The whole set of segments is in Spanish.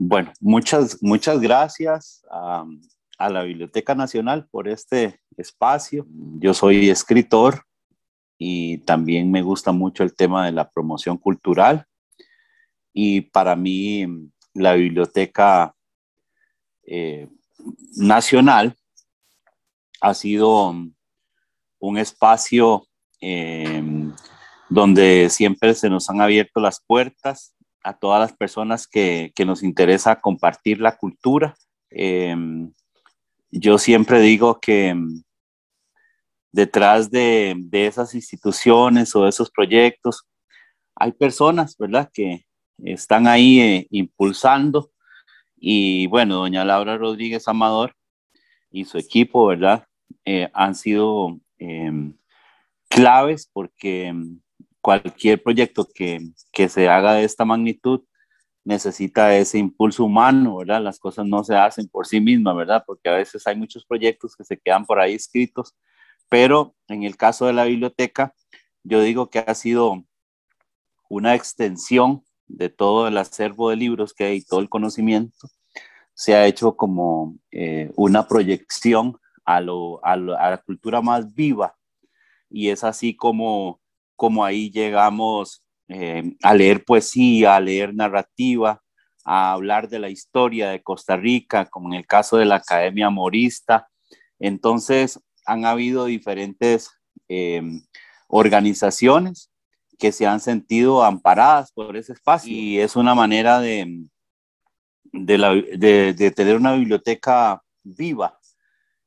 Bueno, muchas, muchas gracias a, la Biblioteca Nacional por este espacio. Yo soy escritor y también me gusta mucho el tema de la promoción cultural. Y para mí la Biblioteca eh, Nacional ha sido un espacio em, donde siempre se nos han abierto las puertas a todas las personas que, nos interesa compartir la cultura. Em, yo siempre digo que em, detrás de, esas instituciones o de esos proyectos hay personas, ¿verdad?, que están ahí eh, impulsando. Y bueno, doña Laura Rodríguez Amador y su equipo, ¿verdad?, eh, han sido em, claves porque cualquier proyecto que, se haga de esta magnitud necesita ese impulso humano, ¿verdad? Las cosas no se hacen por sí mismas, ¿verdad? Porque a veces hay muchos proyectos que se quedan por ahí escritos, pero en el caso de la biblioteca, yo digo que ha sido una extensión de todo el acervo de libros que hay, todo el conocimiento, se ha hecho como eh, una proyección a la cultura más viva. Y es así como como ahí llegamos eh, a leer poesía, a leer narrativa, a hablar de la historia de Costa Rica, como en el caso de la Academia Morista. Entonces, han habido diferentes eh, organizaciones que se han sentido amparadas por ese espacio y es una manera de, de, tener una biblioteca viva.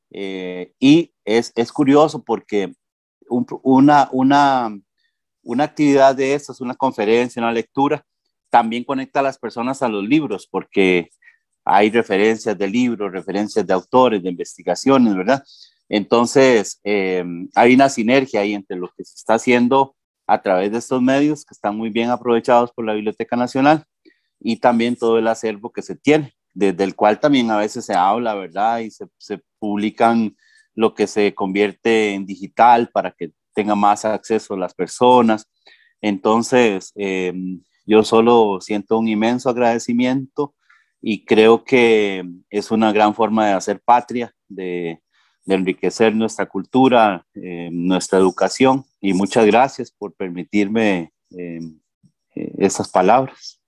Eh, y es, es, curioso porque una, una una actividad de estas, una conferencia, una lectura, también conecta a las personas a los libros, porque hay referencias de libros, referencias de autores, de investigaciones, ¿verdad? Entonces, eh, hay una sinergia ahí entre lo que se está haciendo a través de estos medios, que están muy bien aprovechados por la Biblioteca Nacional, y también todo el acervo que se tiene, desde el cual también a veces se habla, ¿verdad? Y se, se publican lo que se convierte en digital para que tenga más acceso a las personas. Entonces, em, yo solo siento un inmenso agradecimiento y creo que es una gran forma de hacer patria, de, enriquecer nuestra cultura, em, nuestra educación. Y muchas gracias por permitirme em, eh, esas palabras.